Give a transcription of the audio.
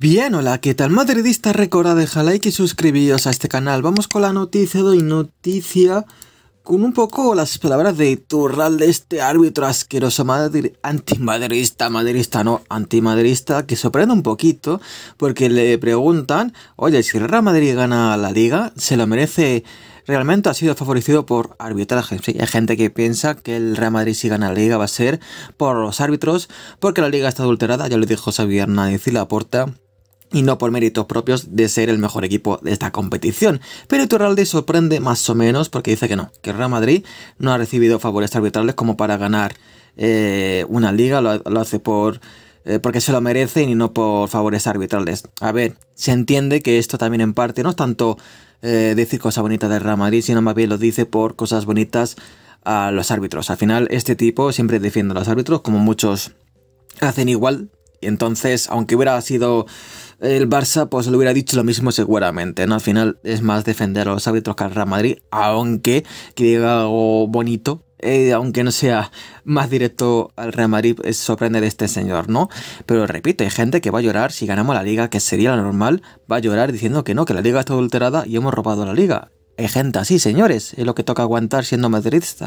Bien, hola, ¿qué tal? Madridista, recordad dejar like y suscribiros a este canal. Vamos con la noticia de hoy, noticia con un poco las palabras de Turral de este árbitro asqueroso madri madridista, madridista, no, antimadridista, que sorprende un poquito porque le preguntan, oye, si el Real Madrid gana la liga, ¿se lo merece? Realmente ha sido favorecido por arbitraje. Sí, hay gente que piensa que el Real Madrid si gana la liga va a ser por los árbitros, porque la liga está adulterada, ya lo dijo Xavier Hernández y porta y no por méritos propios de ser el mejor equipo de esta competición. Pero Iturralde sorprende más o menos porque dice que no, que Real Madrid no ha recibido favores arbitrales como para ganar eh, una liga, lo, hace por eh, porque se lo merecen y no por favores arbitrales. A ver, se entiende que esto también en parte no es tanto eh, decir cosas bonitas de Real Madrid, sino más bien lo dice por cosas bonitas a los árbitros. Al final, este tipo siempre defiende a los árbitros, como muchos hacen igual. Y Entonces, aunque hubiera sido el Barça pues le hubiera dicho lo mismo seguramente, ¿no? Al final es más defender a los árbitros que al Real Madrid, aunque que diga algo bonito. Eh, aunque no sea más directo al Real Madrid, es eh, sorprender de este señor, ¿no? Pero repito, hay gente que va a llorar si ganamos la liga, que sería la normal, va a llorar diciendo que no, que la liga está adulterada y hemos robado la liga. Hay gente así, señores, es lo que toca aguantar siendo madridista.